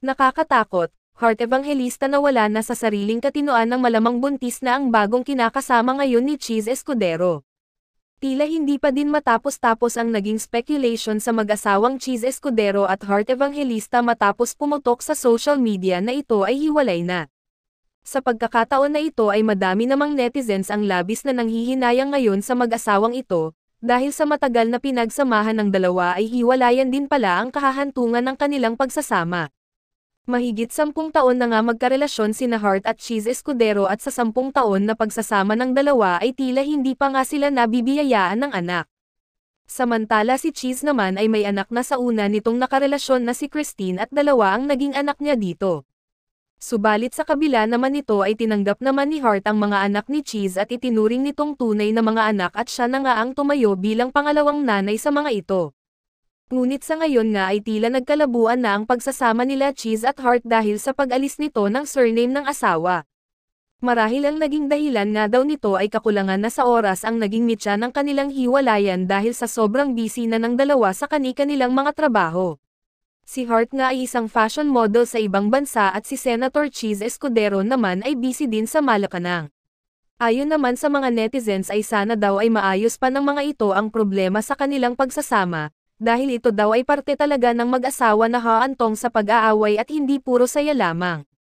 at nakakatakot, heart Evangelista na wala na sa sariling katinoan ng malamang buntis na ang bagong kinakasama ngayon ni Cheese Escudero. Tila hindi pa din matapos-tapos ang naging speculation sa mag-asawang Cheese Escudero at heart Evangelista matapos pumutok sa social media na ito ay hiwalay na. Sa pagkakataon na ito ay madami namang netizens ang labis na nanghihinayang ngayon sa mag-asawang ito, dahil sa matagal na pinagsamahan ng dalawa ay hiwalayan din pala ang kahahantungan ng kanilang pagsasama. Mahigit sampung taon na nga magkarelasyon sina Hart at Cheese Escudero at sa sampung taon na pagsasama ng dalawa ay tila hindi pa nga sila nabibiyayaan ng anak. Samantala si Cheese naman ay may anak na sa una nitong nakarelasyon na si Christine at dalawa ang naging anak niya dito. Subalit sa kabila naman nito ay tinanggap naman ni Hart ang mga anak ni Cheese at itinuring nitong tunay na mga anak at siya na nga ang tumayo bilang pangalawang nanay sa mga ito. Ngunit sa ngayon nga ay tila nagkalabuan na ang pagsasama nila Cheese at Hart dahil sa pag-alis nito ng surname ng asawa. Marahil ang naging dahilan nga daw nito ay kakulangan na sa oras ang naging mitya ng kanilang hiwalayan dahil sa sobrang busy na ng dalawa sa kanika nilang mga trabaho. Si Hart nga ay isang fashion model sa ibang bansa at si Senator Cheese Escudero naman ay busy din sa Malacanang. Ayon naman sa mga netizens ay sana daw ay maayos pa ng mga ito ang problema sa kanilang pagsasama, dahil ito daw ay parte talaga ng mag-asawa na haantong sa pag-aaway at hindi puro saya lamang.